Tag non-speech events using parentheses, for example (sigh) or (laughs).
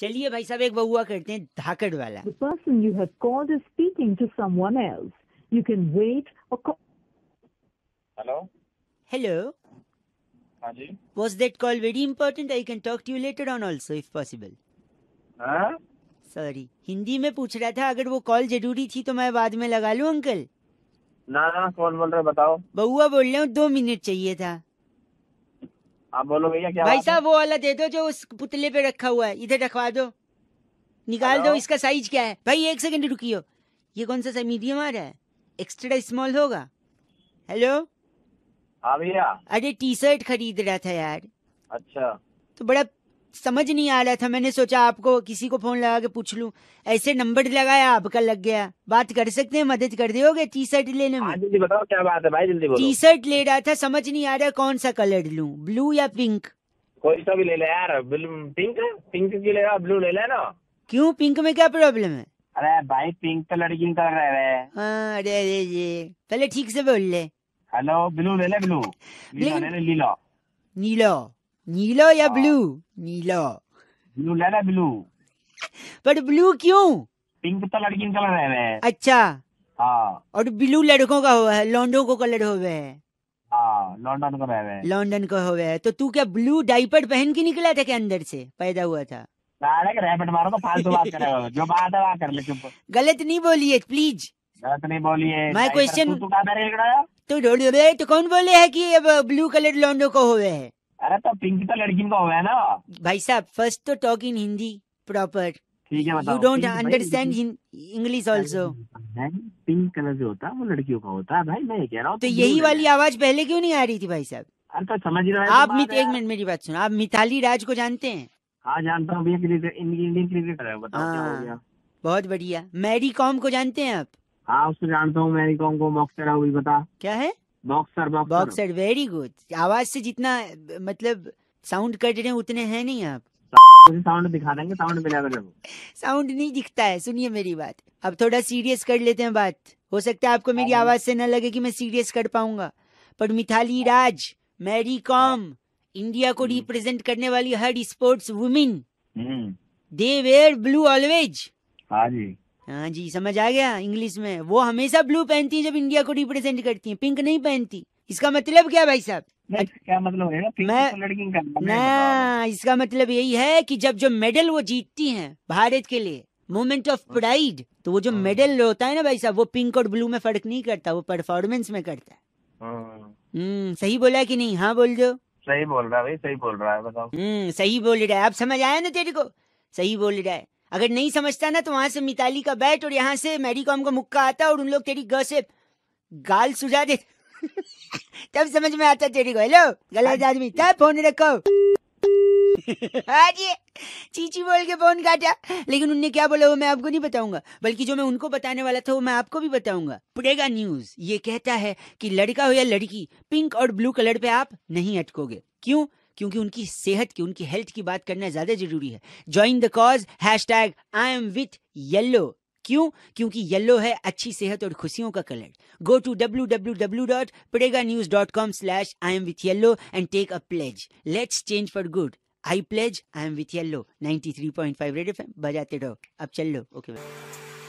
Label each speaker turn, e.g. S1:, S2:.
S1: चलिए भाई साहब एक बहुआ करते हैं धाकड़ वाला person you have called is speaking to someone else you can wait hello hello हां जी was that call very important I can talk to you later on also if possible sorry Hindi में पूछ रहा था अगर वो कॉल जरूरी थी तो मैं बाद में लगा लूं अंकल ना ना कौन बोल रहे बताओ बउआ बोल रहे हूँ दो मिनट चाहिए था आप बोलो भैया क्या भाई साहब वो वाला दे दो जो उस पुतले पे रखा हुआ है इधर रखवा दो निकाल दो इसका साइज क्या है भाई एक सेकंड रुकियो ये कौन सा मीडियम आ रहा है एक्स्ट्रा स्मॉल होगा हेलो हाँ भैया अरे टी शर्ट खरीद रहा था यार अच्छा तो बड़ा समझ नहीं आ रहा था मैंने सोचा आपको किसी को फोन लगा के पूछ लूं ऐसे नंबर लगाया आपका लग गया बात कर सकते हैं मदद कर दोगे टी शर्ट लेने में हाँ, जल्दी बताओ क्या बात है भाई जल्दी टी शर्ट ले रहा था समझ नहीं आ रहा कौन सा कलर लूं ब्लू या पिंक कोई सा तो भी ले ले यार पिंक पिंक की ले रहा ब्लू ले ले क्यों पिंक में क्या प्रॉब्लम है अरे भाई पिंक कलर तो लड़की रहे हाँ, अरे अरे ये पहले ठीक से बोल ले हेलो ब्लू ले ले ब्लू नीलो नीलो नीलो या हाँ। ब्लू नीलो ब्लू लेना ब्लू बट ब्लू क्यों पिंक तो लड़की का कलर है अच्छा हाँ और ब्लू लड़कों का हुआ हाँ, है लॉन्डो को कलर हो लॉन्डन लंदन को रहे लंदन का हो गया तो तू क्या ब्लू डाइपर पहन के निकला था क्या अंदर से पैदा हुआ था मारो तो फालतू बात कर (laughs) जो बात है कर ले चुप गलत नहीं बोलिए प्लीज गलत नहीं बोलिए मैं क्वेश्चन तो, तो, तो कौन बोले है कि अब ब्लू कलर लॉन्डो को हो है अरे तो पिंक तो लड़की का है ना भाई साहब फर्स्ट तो टॉक इन हिंदी प्रॉपर ठीक है you don't understand English also pink colour जो होता है वो लड़कियों का होता है भाई मैं कह रहा हूँ तो यही वाली आवाज पहले क्यों नहीं आ रही थी भाई साहब तो समझ रहे आप मित एक मिनट मेरी बात सुनो आप मिताली राज को जानते हैं हाँ जानता हूँ इंडियन क्रिकेटर है बताओ क्या हो हाँ, गया बहुत बढ़िया मैरी कॉम को जानते हैं आप हाँ उसको जानता हूँ मैरी कॉम को मॉक्सर भी बता क्या है boxer boxer boxer very good आवाज से जितना मतलब साउंड कट रहे उतने हैं नहीं आप साउंड दिखा देंगे साउंड मिलेगा जब साउंड नहीं दिखता है सुनिए मेरी बात अब थोड़ा सीरियस कर लेते हैं बात हो सकता है आपको मेरी हाँ। आवाज से न लगे कि मैं सीरियस कर पाऊंगा पर मिथाली राज मैरी कॉम इंडिया को रिप्रेजेंट हम्म। करने वाली हर sports women they wear blue always हाँ जी हाँ जी समझ आ गया इंग्लिश में वो हमेशा ब्लू पहनती है जब इंडिया को रिप्रेजेंट करती है पिंक नहीं पहनती इसका मतलब क्या भाई साहब क्या मतलब है मैं तो ना इसका मतलब यही है कि जब जो मेडल वो जीतती हैं भारत के लिए मोमेंट ऑफ प्राइड तो वो जो मेडल हाँ। होता है ना भाई साहब वो पिंक और ब्लू में फर्क नहीं करता वो परफॉर्मेंस में करता है हाँ। हम्म सही बोला कि नहीं हाँ बोल दो सही बोल रहा है भाई सही बोल रहा है बताओ हम्म सही बोल रहा है आप समझ आया ना तेरे को सही बोल रहा है अगर नहीं समझता ना तो वहां से मिताली का बैट और यहाँ से मैरी कॉम का मुक्का आता और उन लोग तेरी ग से गाल सुझा दे (laughs) तब समझ में आता तेरी को हेलो गलत आदमी तब फोन रखो हाँ चीची बोल के फोन काटा लेकिन उनने क्या बोला वो मैं आपको नहीं बताऊंगा बल्कि जो मैं उनको बताने वाला था वो मैं आपको भी बताऊंगा पुडेगा न्यूज ये कहता है कि लड़का हो या लड़की पिंक और ब्लू कलर पे आप नहीं अटकोगे क्यों क्योंकि उनकी सेहत की उनकी हेल्थ की बात करना ज़्यादा ज़रूरी है join the cause hashtag I am with yellow क्यों क्योंकि येल्लो है अच्छी सेहत और खुशियों का colour go to W W W dot पड़ेगा news dot com slash I am with yellow and take a pledge let's change for good I pledge I am with yellow point five red M बजाते रहो अब चल लो okay okay,